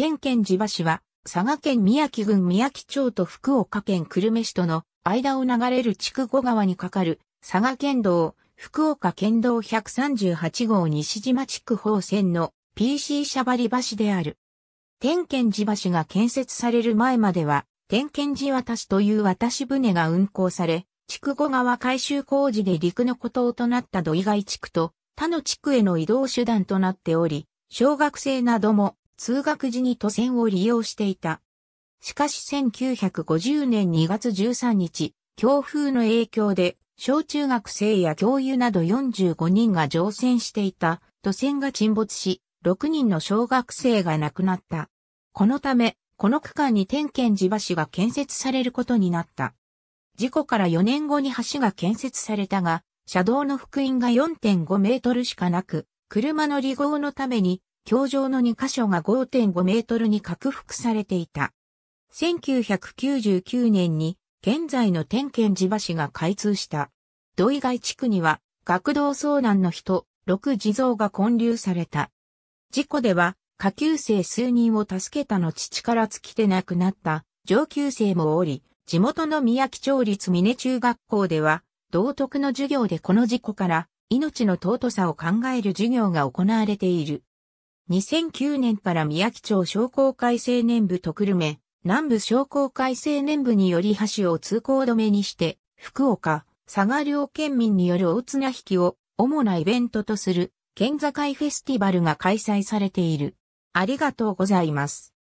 天県地橋は、佐賀県宮城郡宮城町と福岡県久留米市との間を流れる筑後川に架かる佐賀県道、福岡県道138号西島地区方線の PC シャバリ橋である。天県寺橋が建設される前までは、天県寺渡しという渡し船が運行され、筑後川改修工事で陸の孤島となった土井外地区と他の地区への移動手段となっており、小学生なども通学時に都線を利用していた。しかし1950年2月13日、強風の影響で、小中学生や教諭など45人が乗船していた、都線が沈没し、6人の小学生が亡くなった。このため、この区間に天県寺橋が建設されることになった。事故から4年後に橋が建設されたが、車道の福音が4.5メートルしかなく、車の離合のために橋上の2箇所が5.5メートルに拡幅されていた。1999年に現在の天県寺橋が開通した。土井外地区には学童遭難の人6地蔵が建立された。事故では下級生数人を助けたの父から尽きて亡くなった上級生もおり、地元の宮城町立峰中学校では道徳の授業でこの事故から命の尊さを考える授業が行われている。2009年から宮城町商工会青年部と久留米、南部商工会青年部により橋を通行止めにして、福岡、佐賀両県民による大綱引きを主なイベントとする県境フェスティバルが開催されている。ありがとうございます。